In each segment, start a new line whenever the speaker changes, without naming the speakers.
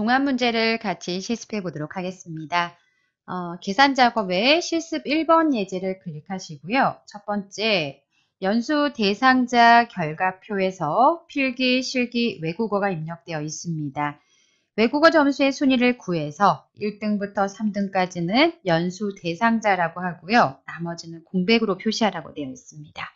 종합 문제를 같이 실습해 보도록 하겠습니다. 어, 계산 작업 외에 실습 1번 예제를 클릭하시고요. 첫 번째, 연수 대상자 결과표에서 필기, 실기, 외국어가 입력되어 있습니다. 외국어 점수의 순위를 구해서 1등부터 3등까지는 연수 대상자라고 하고요. 나머지는 공백으로 표시하라고 되어 있습니다.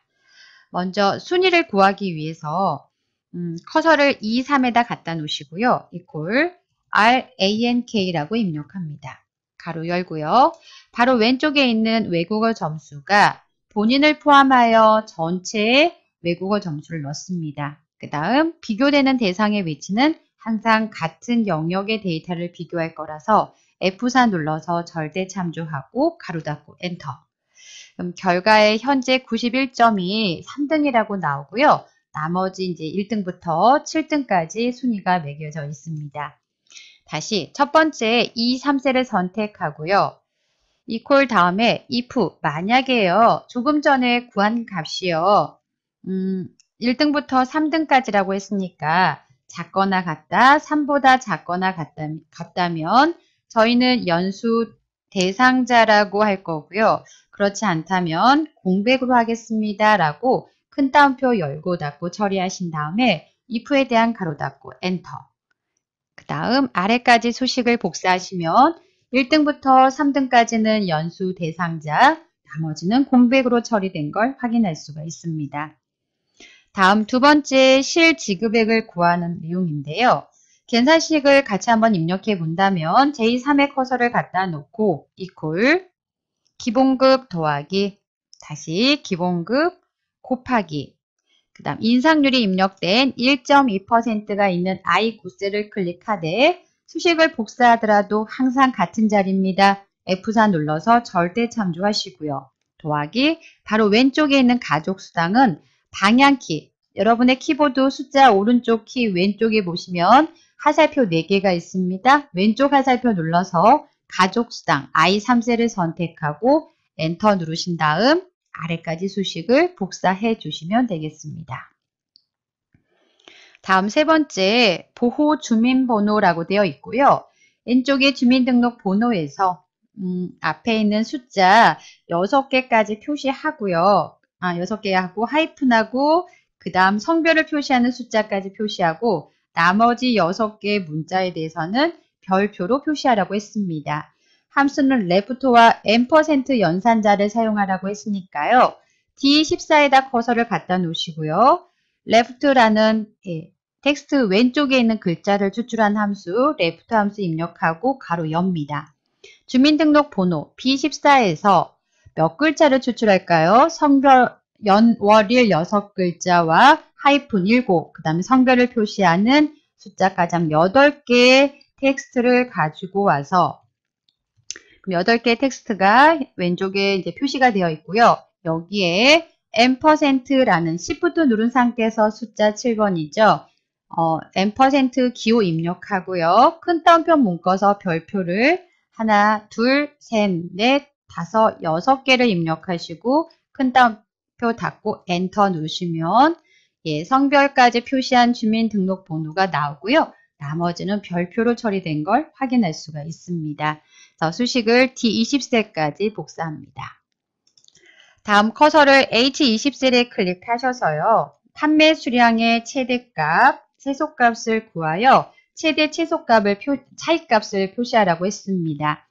먼저 순위를 구하기 위해서 음, 커서를 2, 3에다 갖다 놓으시고요. 이퀄 RANK라고 입력합니다. 가로 열고요. 바로 왼쪽에 있는 외국어 점수가 본인을 포함하여 전체의 외국어 점수를 넣습니다. 그 다음 비교되는 대상의 위치는 항상 같은 영역의 데이터를 비교할 거라서 F4 눌러서 절대 참조하고 가로 닫고 엔터. 그럼 결과에 현재 91점이 3등이라고 나오고요. 나머지 이제 1등부터 7등까지 순위가 매겨져 있습니다. 다시 첫 번째 2, 3세를 선택하고요. equal 다음에 if, 만약에요. 조금 전에 구한 값이요. 음, 1등부터 3등까지라고 했으니까 작거나 같다, 3보다 작거나 같다, 같다면 저희는 연수 대상자라고 할 거고요. 그렇지 않다면 공백으로 하겠습니다. 라고 큰 따옴표 열고 닫고 처리하신 다음에 if에 대한 가로 닫고 엔터 그 다음 아래까지 소식을 복사하시면 1등부터 3등까지는 연수 대상자, 나머지는 공백으로 처리된 걸 확인할 수가 있습니다. 다음 두 번째 실지급액을 구하는 내용인데요. 계산식을 같이 한번 입력해 본다면 제3의 커서를 갖다 놓고 이퀄 기본급 더하기 다시 기본급 곱하기 그 다음 인상률이 입력된 1.2%가 있는 I 구세를 클릭하되 수식을 복사하더라도 항상 같은 자리입니다. F4 눌러서 절대 참조하시고요. 더하기 바로 왼쪽에 있는 가족 수당은 방향키 여러분의 키보드 숫자 오른쪽 키 왼쪽에 보시면 하살표 4개가 있습니다. 왼쪽 하살표 눌러서 가족 수당 I3세를 선택하고 엔터 누르신 다음 아래까지 수식을 복사해 주시면 되겠습니다. 다음 세 번째 보호 주민번호라고 되어 있고요. 왼쪽에 주민등록번호에서 음, 앞에 있는 숫자 6개까지 표시하고요. 아, 6개하고 하이픈하고 그 다음 성별을 표시하는 숫자까지 표시하고 나머지 6개의 문자에 대해서는 별표로 표시하라고 했습니다. 함수는 left와 m n 연산자를 사용하라고 했으니까요. D14에다 커서를 갖다 놓으시고요. left라는 예, 텍스트 왼쪽에 있는 글자를 추출한 함수 left 함수 입력하고 가로 엽니다. 주민등록번호 B14에서 몇 글자를 추출할까요? 성별, 연, 월일 6글자와 하이픈 7, 그 다음에 성별을 표시하는 숫자 가장 8개의 텍스트를 가지고 와서 그럼 8개의 텍스트가 왼쪽에 이제 표시가 되어 있고요. 여기에 m%라는 Shift 누른 상태에서 숫자 7번이죠. 어, m% 기호 입력하고요. 큰 따옴표 묶어서 별표를 하나, 둘, 셋, 넷, 다섯, 여섯 개를 입력하시고 큰 따옴표 닫고 엔터 누르시면 예, 성별까지 표시한 주민등록번호가 나오고요. 나머지는 별표로 처리된 걸 확인할 수가 있습니다. 저 어, 수식을 t 2 0셀까지 복사합니다. 다음 커서를 H20셀에 클릭하셔서요. 판매 수량의 최대값, 최소값을 구하여 최대 최소값을 표, 차이값을 표시하라고 했습니다.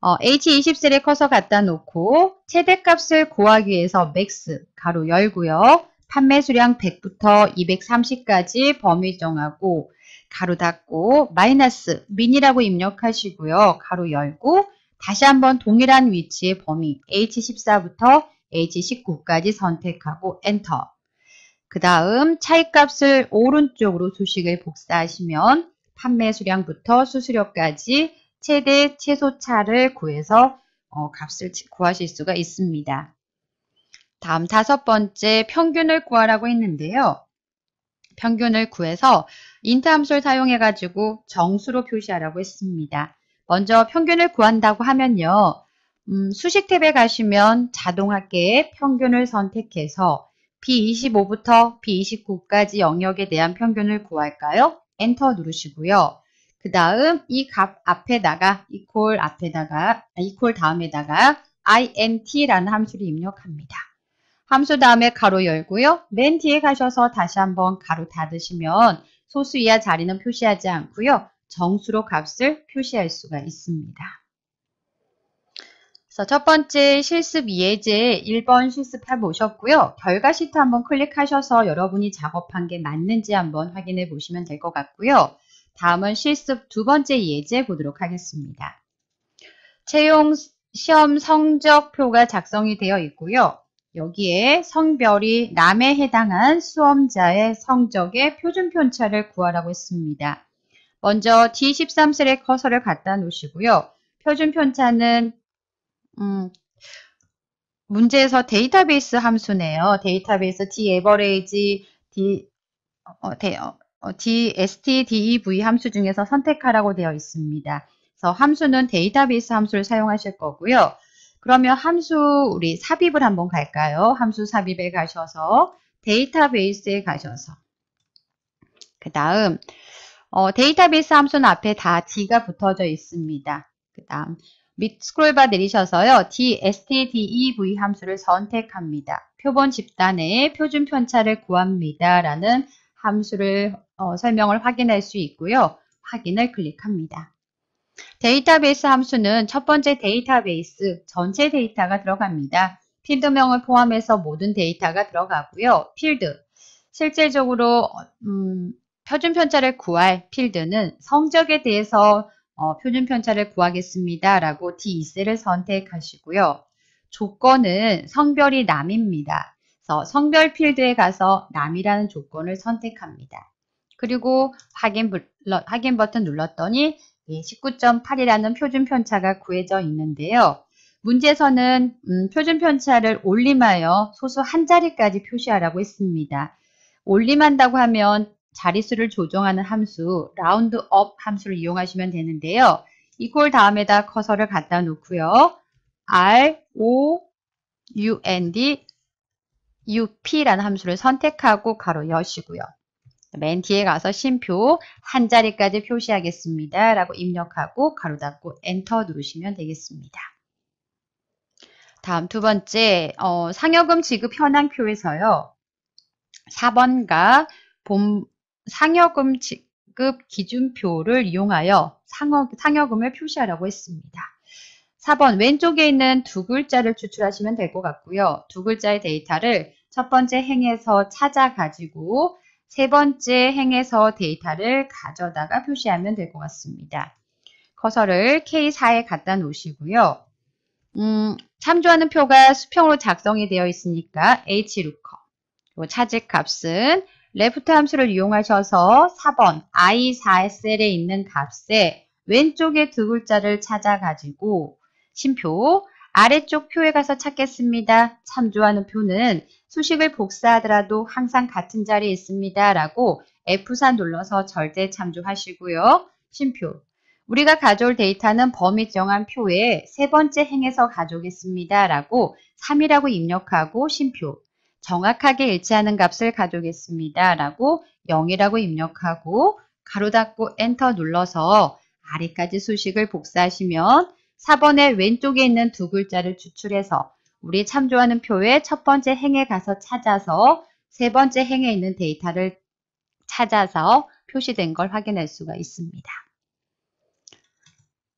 어, H20셀에 커서 갖다 놓고 최대값을 구하기 위해서 맥스 가로 열고요. 판매 수량 100부터 230까지 범위 정하고 가로 닫고 마이너스 민이라고 입력하시고요. 가로 열고 다시 한번 동일한 위치의 범위 H14부터 H19까지 선택하고 엔터 그 다음 차이값을 오른쪽으로 수식을 복사하시면 판매 수량부터 수수료까지 최대 최소차를 구해서 어, 값을 구하실 수가 있습니다. 다음 다섯 번째 평균을 구하라고 했는데요. 평균을 구해서 인트함수를 사용해가지고 정수로 표시하라고 했습니다. 먼저 평균을 구한다고 하면요. 음, 수식 탭에 가시면 자동합계의 평균을 선택해서 B25부터 B29까지 영역에 대한 평균을 구할까요? 엔터 누르시고요. 그 다음 이 값 앞에다가 equal 앞에다가 equal 다음에다가 int라는 함수를 입력합니다. 함수 다음에 가로 열고요. 맨 뒤에 가셔서 다시 한번 가로 닫으시면 소수 이하 자리는 표시하지 않고요. 정수로 값을 표시할 수가 있습니다. 그래서 첫 번째 실습 예제 1번 실습해 보셨고요. 결과 시트 한번 클릭하셔서 여러분이 작업한 게 맞는지 한번 확인해 보시면 될 것 같고요. 다음은 실습 두 번째 예제 보도록 하겠습니다. 채용 시험 성적표가 작성이 되어 있고요. 여기에 성별이 남에 해당한 수험자의 성적의 표준 편차를 구하라고 했습니다. 먼저 d 1 3셀의 커서를 갖다 놓으시고요. 표준 편차는 음, 문제에서 데이터베이스 함수네요. 데이터베이스 D-average, D, 어, 어, 어 DST, DEV 함수 중에서 선택하라고 되어 있습니다. 그래서 함수는 데이터베이스 함수를 사용하실 거고요. 그러면 함수 우리 삽입을 한번 갈까요? 함수 삽입에 가셔서 데이터베이스에 가셔서 그 다음 어, 데이터베이스 함수는 앞에 다 D가 붙어져 있습니다. 그 다음 밑 스크롤바 내리셔서요. D, STDEV 함수를 선택합니다. 표본 집단의 표준 편차를 구합니다. 라는 함수를 어, 설명을 확인할 수 있고요. 확인을 클릭합니다. 데이터베이스 함수는 첫 번째 데이터베이스 전체 데이터가 들어갑니다. 필드명을 포함해서 모든 데이터가 들어가고요. 필드 실질적으로 음, 표준 편차를 구할 필드는 성적에 대해서 어, 표준 편차를 구하겠습니다. 라고 D2셀을 선택하시고요. 조건은 성별이 남입니다. 그래서 성별 필드에 가서 남이라는 조건을 선택합니다. 그리고 확인, 확인 버튼 눌렀더니 19.8이라는 예, 표준 편차가 구해져 있는데요. 문제에서는 음, 표준 편차를 올림하여 소수 한 자리까지 표시하라고 했습니다. 올림한다고 하면 자릿수를 조정하는 함수 roundup 함수를 이용하시면 되는데요. 이퀄 다음에다 커서를 갖다 놓고요. R, O, U, N, D, U, P라는 함수를 선택하고 가로 여시고요. 맨 뒤에 가서 심표 한 자리까지 표시하겠습니다. 라고 입력하고 가로 닫고 엔터 누르시면 되겠습니다. 다음 두 번째 어, 상여금 지급 현황표에서요. 4번과 봄 상여금 지급 기준표를 이용하여 상여, 상여금을 표시하라고 했습니다. 4번 왼쪽에 있는 두 글자를 추출하시면 될 것 같고요. 두 글자의 데이터를 첫 번째 행에서 찾아 가지고 세 번째 행에서 데이터를 가져다가 표시하면 될 것 같습니다. 커서를 K4에 갖다 놓으시고요. 음, 참조하는 표가 수평으로 작성이 되어 있으니까 h l o 그리고 차지 값은 left 함수를 이용하셔서 4번 i4 셀에 있는 값에 왼쪽에 두 글자를 찾아가지고 심표 아래쪽 표에 가서 찾겠습니다. 참조하는 표는 수식을 복사하더라도 항상 같은 자리에 있습니다. 라고 F4 눌러서 절대 참조하시고요. 심표. 우리가 가져올 데이터는 범위 정한 표에 세 번째 행에서 가져오겠습니다. 라고 3이라고 입력하고 심표. 정확하게 일치하는 값을 가져오겠습니다. 라고 0이라고 입력하고 가로 닫고 엔터 눌러서 아래까지 수식을 복사하시면 4번의 왼쪽에 있는 두 글자를 추출해서 우리 참조하는 표의 첫 번째 행에 가서 찾아서 세 번째 행에 있는 데이터를 찾아서 표시된 걸 확인할 수가 있습니다.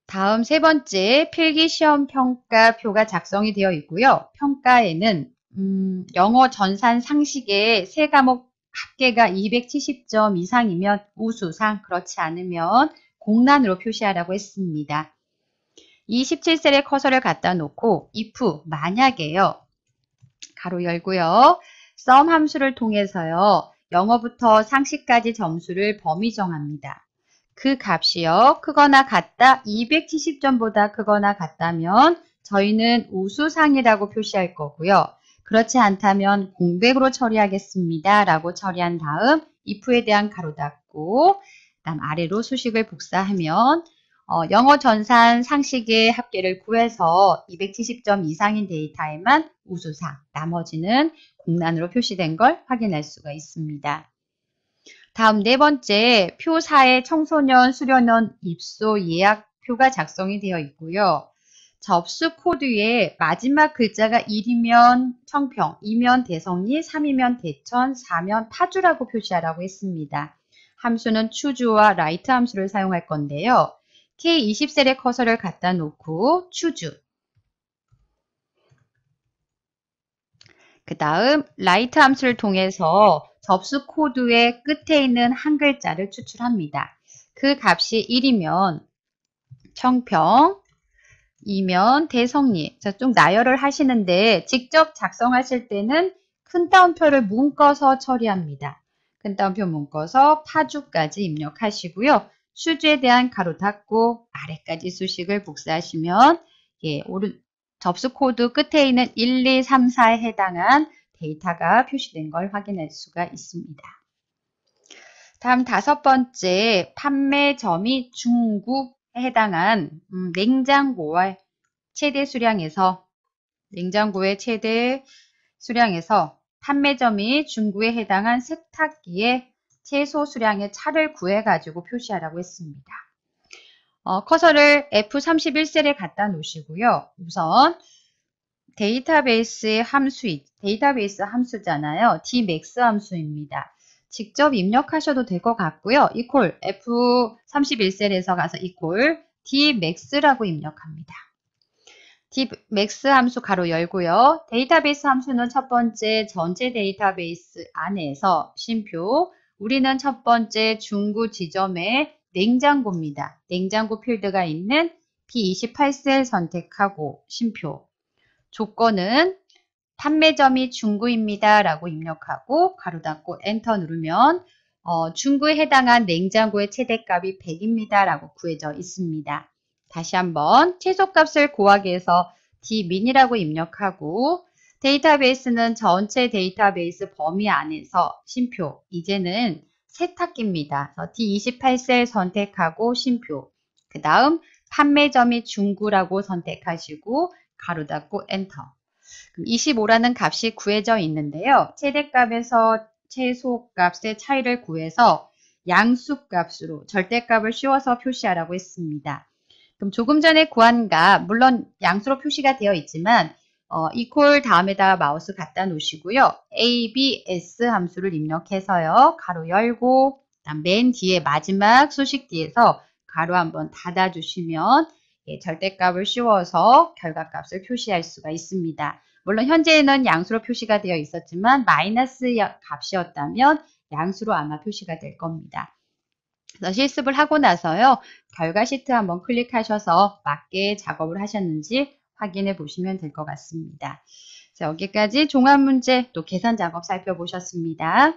다음 세 번째 필기시험 평가표가 작성이 되어 있고요. 평가에는 음, 영어 전산 상식의 세 과목 합계가 270점 이상이면 우수상, 그렇지 않으면 공란으로 표시하라고 했습니다. 2 7셀에 커서를 갖다 놓고 if 만약에요. 가로 열고요. sum 함수를 통해서요. 영어부터 상식까지 점수를 범위 정합니다. 그 값이요. 크거나 같다 270점보다 크거나 같다면 저희는 우수상이라고 표시할 거고요. 그렇지 않다면 공백으로 처리하겠습니다. 라고 처리한 다음 if에 대한 가로 닫고 그다음 아래로 수식을 복사하면 어, 영어 전산 상식의 합계를 구해서 270점 이상인 데이터에만 우수상, 나머지는 공란으로 표시된 걸 확인할 수가 있습니다. 다음 네 번째, 표사의 청소년 수련원 입소 예약표가 작성이 되어 있고요. 접수 코드에 마지막 글자가 1이면 청평, 2면 대성리, 3이면 대천, 4면 파주라고 표시하라고 했습니다. 함수는 추주와 라이트 함수를 사용할 건데요. k 2 0셀의 커서를 갖다 놓고 추주 그 다음 라이트 함수를 통해서 접수 코드의 끝에 있는 한 글자를 추출합니다. 그 값이 1이면 청평, 2면 대성리 좀 나열을 하시는데 직접 작성하실 때는 큰 따옴표를 묶어서 처리합니다. 큰 따옴표 묶어서 파주까지 입력하시고요. 슈즈에 대한 가로 닫고 아래까지 수식을 복사하시면 예, 오른 접수 코드 끝에 있는 1, 2, 3, 4에 해당한 데이터가 표시된 걸 확인할 수가 있습니다. 다음 다섯 번째 판매점이 중국에 해당한 음, 냉장고와 최대 수량에서 냉장고의 최대 수량에서 판매점이 중국에 해당한 세탁기의 최소 수량의 차를 구해가지고 표시하라고 했습니다. 어, 커서를 F31셀에 갖다 놓으시고요. 우선 데이터베이스의 함수, 데이터베이스 함수잖아요. dmax 함수입니다. 직접 입력하셔도 될 것 같고요. 이퀄 F31셀에서 가서 이퀄 dmax라고 입력합니다. dmax 함수 가로 열고요. 데이터베이스 함수는 첫 번째 전체 데이터베이스 안에서 심표 우리는 첫 번째 중구 지점에 냉장고입니다. 냉장고 필드가 있는 B28셀 선택하고 심표 조건은 판매점이 중구입니다 라고 입력하고 가로 닫고 엔터 누르면 어, 중구에 해당한 냉장고의 최대값이 100입니다 라고 구해져 있습니다. 다시 한번 최소값을 고하게해서 D민이라고 입력하고 데이터베이스는 전체 데이터베이스 범위 안에서 심표, 이제는 세탁기입니다. D28셀 선택하고 심표, 그 다음 판매점이 중구라고 선택하시고 가로 닫고 엔터. 25라는 값이 구해져 있는데요. 최대값에서 최소값의 차이를 구해서 양수값으로 절대값을 씌워서 표시하라고 했습니다. 그럼 조금 전에 구한 값, 물론 양수로 표시가 되어 있지만 어, equal 다음에다가 마우스 갖다 놓으시고요. abs 함수를 입력해서요. 가로 열고 맨 뒤에 마지막 소식 뒤에서 가로 한번 닫아주시면 예, 절대값을 씌워서 결과값을 표시할 수가 있습니다. 물론 현재는 양수로 표시가 되어 있었지만 마이너스 값이었다면 양수로 아마 표시가 될 겁니다. 그래서 실습을 하고 나서요. 결과 시트 한번 클릭하셔서 맞게 작업을 하셨는지 확인해 보시면 될 것 같습니다. 자, 여기까지 종합문제 또 계산 작업 살펴보셨습니다.